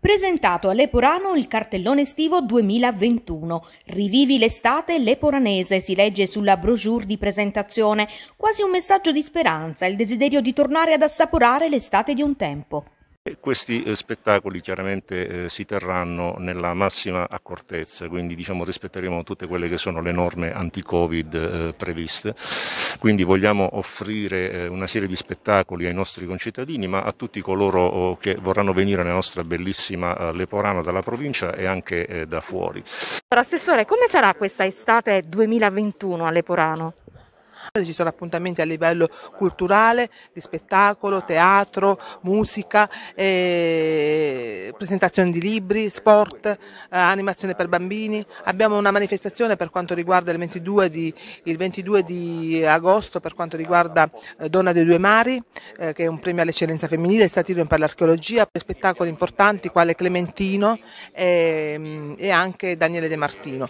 Presentato a Leporano il cartellone estivo 2021. Rivivi l'estate leporanese, si legge sulla brochure di presentazione. Quasi un messaggio di speranza, il desiderio di tornare ad assaporare l'estate di un tempo. E questi eh, spettacoli chiaramente eh, si terranno nella massima accortezza, quindi diciamo rispetteremo tutte quelle che sono le norme anti-Covid eh, previste. Quindi vogliamo offrire una serie di spettacoli ai nostri concittadini, ma a tutti coloro oh, che vorranno venire nella nostra bellissima Leporano dalla provincia e anche da fuori. Allora, Assessore, come sarà questa estate 2021 a Leporano? ci sono appuntamenti a livello culturale, di spettacolo, teatro, musica, eh, presentazione di libri, sport, eh, animazione per bambini. Abbiamo una manifestazione per quanto riguarda il 22 di, il 22 di agosto per quanto riguarda eh, Donna dei Due Mari, eh, che è un premio all'eccellenza femminile, è Satirium per l'archeologia, spettacoli importanti quale Clementino e, ehm, e anche Daniele De Martino.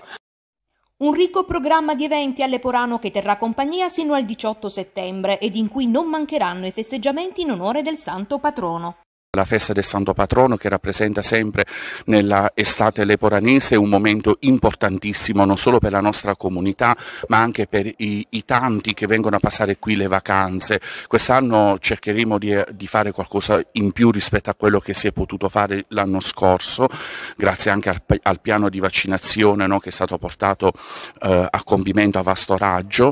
Un ricco programma di eventi alle Porano che terrà compagnia sino al 18 settembre ed in cui non mancheranno i festeggiamenti in onore del santo patrono. La festa del Santo Patrono che rappresenta sempre nella estate leporanese un momento importantissimo non solo per la nostra comunità ma anche per i, i tanti che vengono a passare qui le vacanze. Quest'anno cercheremo di, di, fare qualcosa in più rispetto a quello che si è potuto fare l'anno scorso grazie anche al, al piano di vaccinazione no, che è stato portato eh, a compimento a vasto raggio.